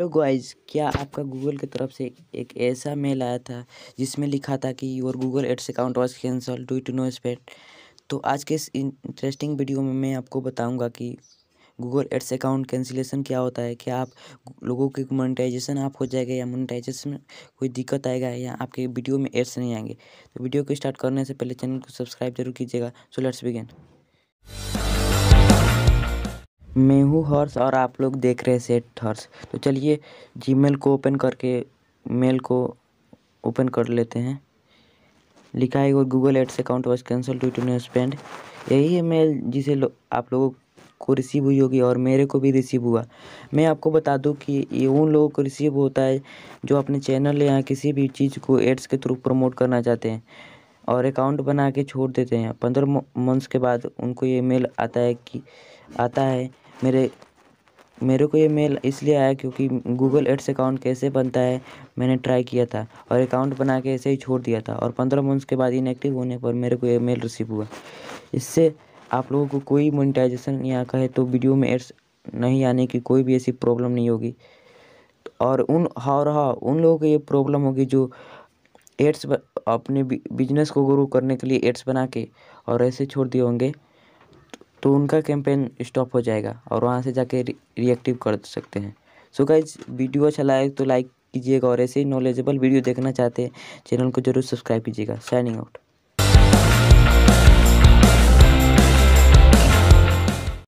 hello guys क्या आपका Google की तरफ से एक ऐसा मेल आया था जिसमें लिखा था कि your Google ads account was cancel due to no spend तो आज के इस इंटरेस्टिंग वीडियो में मैं आपको बताऊंगा कि गूगल एड्स अकाउंट कैंसिलेशन क्या होता है क्या आप लोगों के मोनिटाइजेशन आप हो जाएगा या मोनिटाइजेशन में कोई दिक्कत आएगा या आपके वीडियो में एड्स नहीं आएंगे तो वीडियो को स्टार्ट करने से पहले चैनल को सब्सक्राइब जरूर कीजिएगा सो लेट्स बिगेन मैं हूँ हर्ष और आप लोग देख रहे हैं सेट हर्ष तो चलिए जीमेल को ओपन करके मेल को ओपन कर लेते हैं लिखा है Google ads account was cancel to to spend यही है मेल जिसे लो, आप लोगों को रिसीव हुई होगी और मेरे को भी रिसीव हुआ मैं आपको बता दूं कि ये उन लोगों को रिसीव होता है जो अपने चैनल या किसी भी चीज़ को एड्स के थ्रू प्रमोट करना चाहते हैं और अकाउंट बना के छोड़ देते हैं पंद्रह मंथ्स के बाद उनको ये मेल आता है कि आता है मेरे मेरे को ये मेल इसलिए आया क्योंकि गूगल एड्स अकाउंट कैसे बनता है मैंने ट्राई किया था और अकाउंट बना के ऐसे ही छोड़ दिया था और पंद्रह मंथ्स के बाद इनएक्टिव होने पर मेरे को ये मेल रिसीव हुआ इससे आप लोगों को कोई मोनिटाइजेशन या कहे तो वीडियो में एड्स नहीं आने की कोई भी ऐसी प्रॉब्लम नहीं होगी और उन और हाँ उन लोगों को ये प्रॉब्लम होगी जो एड्स अपने बिजनेस को ग्रो करने के लिए एड्स बना के और ऐसे छोड़ दिए होंगे तो उनका कैंपेन स्टॉप हो जाएगा और वहाँ से जाके रिएक्टिव कर सकते हैं सो गाइज वीडियो अच्छा लगे तो लाइक कीजिएगा और ऐसे ही नॉलेजेबल वीडियो देखना चाहते हैं चैनल को जरूर सब्सक्राइब कीजिएगा साइनिंग आउट